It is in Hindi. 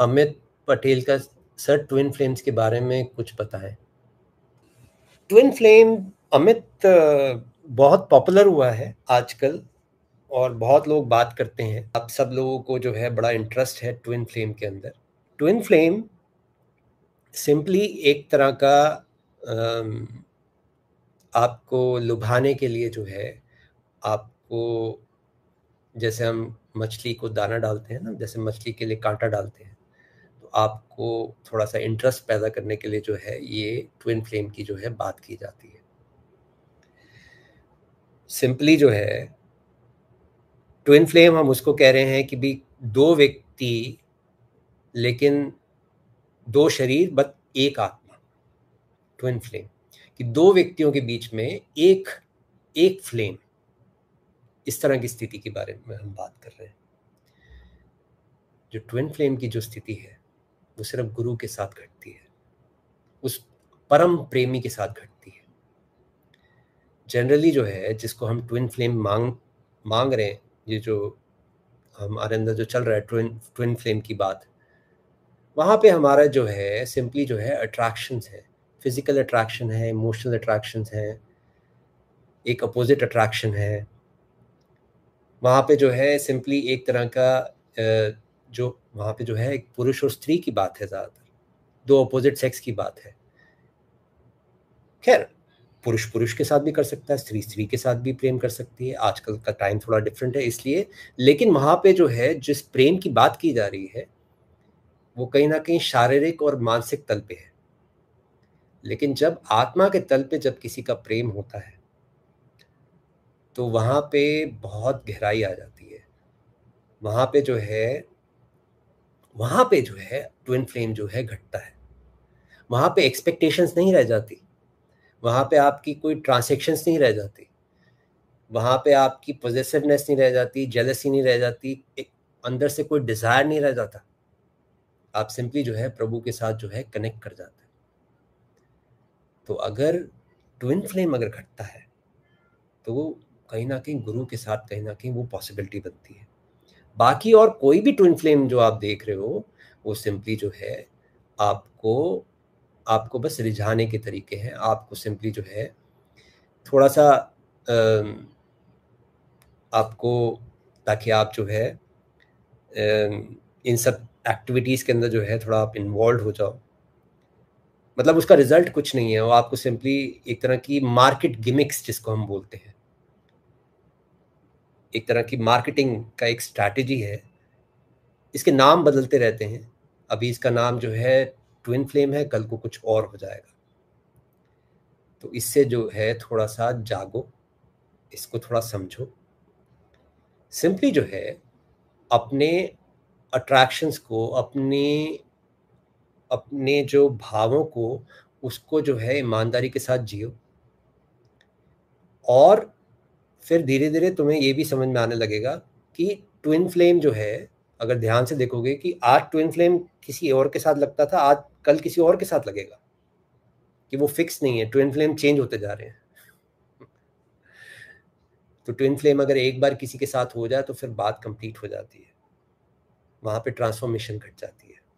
अमित पटेल का सर ट्विन फ्लेम्स के बारे में कुछ पता है ट्विन फ्लेम अमित बहुत पॉपुलर हुआ है आजकल और बहुत लोग बात करते हैं अब सब लोगों को जो है बड़ा इंटरेस्ट है ट्विन फ्लेम के अंदर ट्विन फ्लेम सिंपली एक तरह का आपको लुभाने के लिए जो है आपको जैसे हम मछली को दाना डालते हैं ना जैसे मछली के लिए कांटा डालते हैं आपको थोड़ा सा इंटरेस्ट पैदा करने के लिए जो है ये ट्विन फ्लेम की जो है बात की जाती है सिंपली जो है ट्विन फ्लेम हम उसको कह रहे हैं कि भी दो व्यक्ति लेकिन दो शरीर बट एक आत्मा ट्विन फ्लेम कि दो व्यक्तियों के बीच में एक एक फ्लेम इस तरह की स्थिति के बारे में हम बात कर रहे हैं जो ट्विन फ्लेम की जो स्थिति है वो सिर्फ गुरु के साथ घटती है उस परम प्रेमी के साथ घटती है जनरली जो है जिसको हम ट्विन फ्लेम मांग मांग रहे हैं ये जो हमारे अंदर जो चल रहा है ट्विन ट्विन फ्लेम की बात वहाँ पे हमारा जो है सिंपली जो है अट्रैक्शंस है फिजिकल अट्रैक्शन है इमोशनल अट्रैक्शंस है एक अपोजिट अट्रैक्शन है वहाँ पे जो है सिंपली एक तरह का जो वहाँ पे जो है एक पुरुष और स्त्री की बात है ज़्यादातर दो अपोजिट सेक्स की बात है खैर पुरुष पुरुष के साथ भी कर सकता है स्त्री स्त्री के साथ भी प्रेम कर सकती है आजकल का टाइम थोड़ा डिफरेंट है इसलिए लेकिन वहाँ पे जो है जिस प्रेम की बात की जा रही है वो कहीं ना कहीं शारीरिक और मानसिक तल पे है लेकिन जब आत्मा के तल पे जब किसी का प्रेम होता है तो वहाँ पे बहुत गहराई आ जाती है वहाँ पे जो है वहाँ पे जो है ट्विन फ्लेम जो है घटता है वहाँ पे एक्सपेक्टेशंस नहीं रह जाती वहाँ पे आपकी कोई ट्रांसेक्शंस नहीं रह जाती वहाँ पे आपकी पोजेसिवनेस नहीं रह जाती जेलसी नहीं रह जाती एक अंदर से कोई डिज़ायर नहीं रह जाता आप सिंपली जो है प्रभु के साथ जो है कनेक्ट कर जाते हैं तो अगर ट्विन फ्लेम अगर घटता है तो वो कहीं ना कहीं गुरु के साथ कहीं ना कहीं वो पॉसिबिलिटी बनती है बाकी और कोई भी ट्विन फ्लेम जो आप देख रहे हो वो सिंपली जो है आपको आपको बस रिझाने के तरीके हैं आपको सिंपली जो है थोड़ा सा आपको ताकि आप जो है इन सब एक्टिविटीज़ के अंदर जो है थोड़ा आप इन्वॉल्व हो जाओ मतलब उसका रिजल्ट कुछ नहीं है वो आपको सिंपली एक तरह की मार्केट गिमिक्स जिसको हम बोलते हैं एक तरह की मार्केटिंग का एक स्ट्रैटेजी है इसके नाम बदलते रहते हैं अभी इसका नाम जो है ट्विन फ्लेम है कल को कुछ और हो जाएगा तो इससे जो है थोड़ा सा जागो इसको थोड़ा समझो सिंपली जो है अपने अट्रैक्शंस को अपने अपने जो भावों को उसको जो है ईमानदारी के साथ जियो और फिर धीरे धीरे तुम्हें ये भी समझ में आने लगेगा कि ट्विन फ्लेम जो है अगर ध्यान से देखोगे कि आज ट्विन फ्लेम किसी और के साथ लगता था आज कल किसी और के साथ लगेगा कि वो फिक्स नहीं है ट्विन फ्लेम चेंज होते जा रहे हैं तो ट्विन फ्लेम अगर एक बार किसी के साथ हो जाए तो फिर बात कंप्लीट हो जाती है वहाँ पे ट्रांसफॉर्मेशन घट जाती है